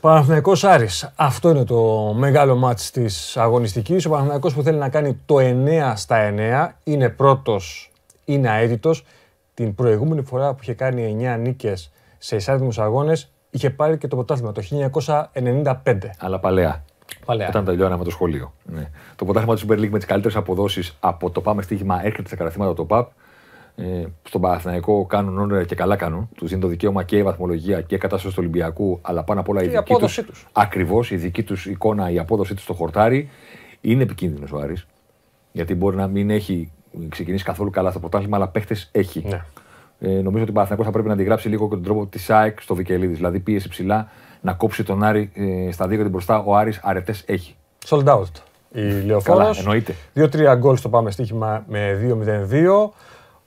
Παναθηναϊκός Άρης. Αυτό είναι το μεγάλο μάτι της αγωνιστικής. Ο Παναθηναϊκός που θέλει να κάνει το 9 στα 9 είναι πρώτος είναι αέτητος. Την προηγούμενη φορά που είχε κάνει 9 νίκες σε εισάρτημους αγώνες, είχε πάρει και το Ποτάθλημα το 1995. Αλλά παλαιά. Παλαιά. Όταν τελειώναμε το σχολείο. Ναι. Το Ποτάθλημα του Super League με τις καλύτερες αποδόσεις από το πάμε στοίχημα έρχεται στα καραθήματα του ΠΑΠ ε, στον Παναθηναϊκό κάνουν όνειρα και καλά κάνουν. Τους δίνει το δικαίωμα και η βαθμολογία και η κατάσταση του Ολυμπιακού, αλλά πάνω απ' όλα η, η δική τους. Ακριβώς η δική τους εικόνα, η απόδοσή τους στο χορτάρι. Είναι επικίνδυνος ο Άρης. Γιατί μπορεί να μην έχει ξεκινήσει καθόλου καλά στο πρωτάθλημα, αλλά παίχτες έχει. Ναι. Ε, νομίζω ότι ο Παναθηναϊκός θα πρέπει να αντιγράψει λίγο και τον τρόπο της ΑΕΚ στο Βικελίδης. Δηλαδή πίεση ψηλά, να κόψει τον Άρη ε, στα δύο μπροστά. Ο Άρης αρετές έχει. Sold out. Η Λεωφόρος. Καλά, εννοείται. 2-3 γκολ στο πάμε στοίχημα με 2-0-2.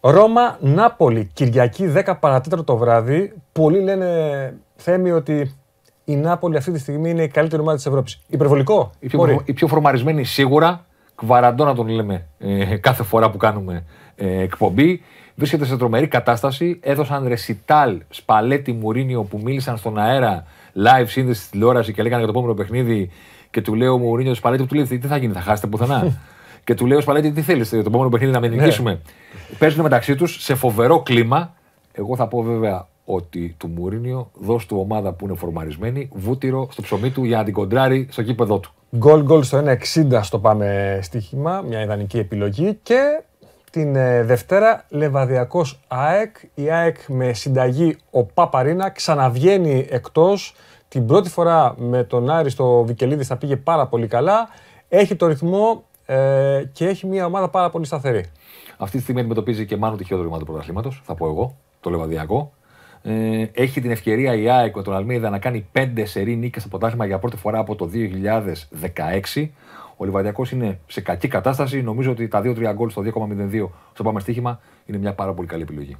Ρώμα, Νάπολη, Κυριακή 10 παρατέταρτο το βράδυ. Πολλοί λένε, Θέμη, ότι η Νάπολη αυτή τη στιγμή είναι η καλύτερη ομάδα της Ευρώπης. Υπερβολικό. Η πιο, η πιο φορμαρισμένη σίγουρα. Κβαραντόνα τον λέμε ε, κάθε φορά που κάνουμε ε, εκπομπή. Βρίσκεται σε τρομερή κατάσταση. Έδωσαν ρεσιτάλ Σπαλέτη Μουρίνιο που μίλησαν στον αέρα live σύνδεση τηλεόρασης και λέγανε για το επόμενο παιχνίδι. Και του λέω Μουρίνιο Σπαλέτη, του λέει τι θα γίνει, θα χάσετε πουθενά. και του λέει ο Σπαλέτη τι θέλεις, το επόμενο παιχνίδι να με ναι. νικήσουμε. Παίζουν μεταξύ τους σε φοβερό κλίμα. Εγώ θα πω βέβαια ότι του Μουρίνιο δώσ' του ομάδα που είναι φορμαρισμένη βούτυρο στο ψωμί του για να την κοντράρει στο κήπεδό του. Γκολ γκολ στο 1.60 στο πάμε στοίχημα, μια ιδανική επιλογή και την ε, Δευτέρα Λεβαδιακός ΑΕΚ. Η ΑΕΚ με συνταγή ο Παπαρίνα ξαναβγαίνει εκτός. Την πρώτη φορά με τον Άρη στο Βικελίδη θα πήγε πάρα πολύ καλά. Έχει το ρυθμό, ε, και έχει μια ομάδα πάρα πολύ σταθερή. Αυτή τη στιγμή αντιμετωπίζει και μάλλον το δρόμο του πρωταθλήματος, θα πω εγώ, το λεβαδιακό. Ε, έχει την ευκαιρία η ΑΕΚ με τον Αλμίδα να κάνει 5 σερή νίκες στο πρωτάθλημα για πρώτη φορά από το 2016. Ο Λιβαδιακός είναι σε κακή κατάσταση. Νομίζω ότι τα 2-3 γκολ στο 2,02 στο πάμε στοίχημα είναι μια πάρα πολύ καλή επιλογή.